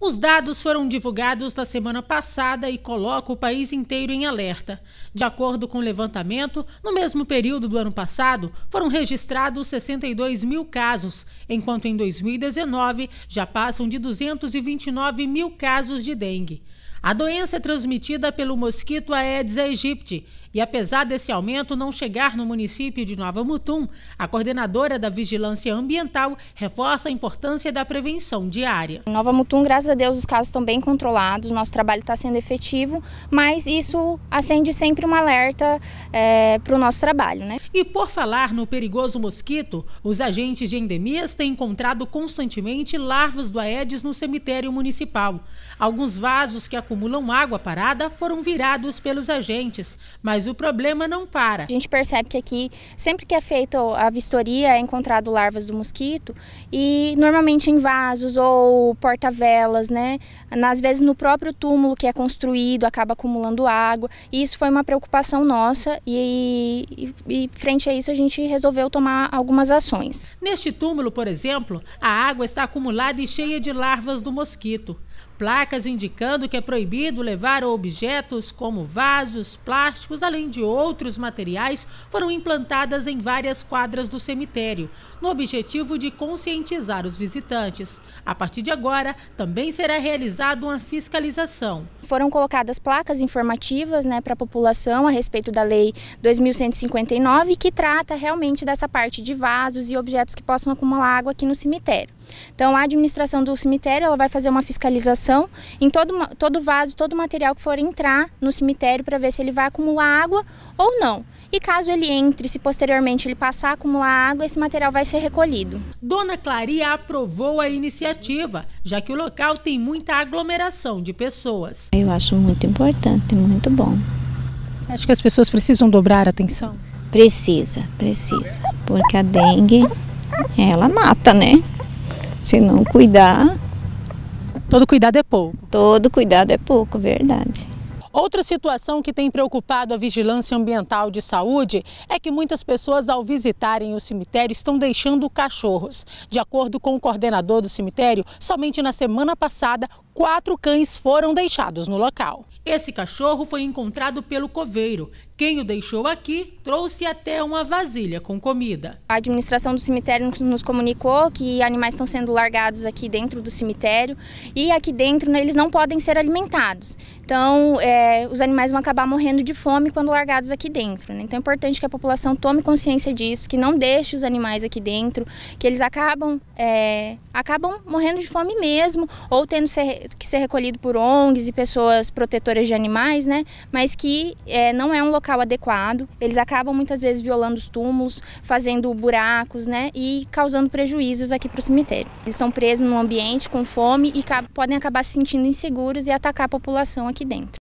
Os dados foram divulgados na semana passada e colocam o país inteiro em alerta. De acordo com o levantamento, no mesmo período do ano passado, foram registrados 62 mil casos, enquanto em 2019 já passam de 229 mil casos de dengue. A doença é transmitida pelo mosquito Aedes aegypti e, apesar desse aumento não chegar no município de Nova Mutum, a coordenadora da Vigilância Ambiental reforça a importância da prevenção diária. Nova Mutum, graças a Deus, os casos estão bem controlados, nosso trabalho está sendo efetivo, mas isso acende sempre um alerta é, para o nosso trabalho. Né? E por falar no perigoso mosquito, os agentes de endemias têm encontrado constantemente larvas do Aedes no cemitério municipal. Alguns vasos que a acumulam água parada foram virados pelos agentes, mas o problema não para. A gente percebe que aqui, sempre que é feita a vistoria, é encontrado larvas do mosquito e normalmente em vasos ou porta-velas, né? Às vezes no próprio túmulo que é construído acaba acumulando água. E isso foi uma preocupação nossa e, e, e frente a isso a gente resolveu tomar algumas ações. Neste túmulo, por exemplo, a água está acumulada e cheia de larvas do mosquito placas indicando que é proibido levar objetos como vasos, plásticos, além de outros materiais, foram implantadas em várias quadras do cemitério, no objetivo de conscientizar os visitantes. A partir de agora, também será realizada uma fiscalização. Foram colocadas placas informativas né, para a população a respeito da Lei 2159, que trata realmente dessa parte de vasos e objetos que possam acumular água aqui no cemitério. Então, a administração do cemitério ela vai fazer uma fiscalização em todo, todo vaso, todo material que for entrar no cemitério para ver se ele vai acumular água ou não. E caso ele entre, se posteriormente ele passar a acumular água, esse material vai ser recolhido. Dona Claria aprovou a iniciativa, já que o local tem muita aglomeração de pessoas. Eu acho muito importante, muito bom. Você acha que as pessoas precisam dobrar a atenção? Precisa, precisa. Porque a dengue, ela mata, né? Se não cuidar, Todo cuidado é pouco. Todo cuidado é pouco, verdade. Outra situação que tem preocupado a Vigilância Ambiental de Saúde é que muitas pessoas, ao visitarem o cemitério, estão deixando cachorros. De acordo com o coordenador do cemitério, somente na semana passada, quatro cães foram deixados no local. Esse cachorro foi encontrado pelo coveiro. Quem o deixou aqui trouxe até uma vasilha com comida. A administração do cemitério nos comunicou que animais estão sendo largados aqui dentro do cemitério e aqui dentro né, eles não podem ser alimentados. Então, é, os animais vão acabar morrendo de fome quando largados aqui dentro. Né? Então, é importante que a população tome consciência disso, que não deixe os animais aqui dentro, que eles acabam, é, acabam morrendo de fome mesmo ou tendo que ser recolhido por ONGs e pessoas protetoras de animais, né? Mas que é, não é um local adequado. Eles acabam muitas vezes violando os túmulos, fazendo buracos, né? E causando prejuízos aqui para o cemitério. Eles estão presos num ambiente com fome e podem acabar se sentindo inseguros e atacar a população aqui dentro.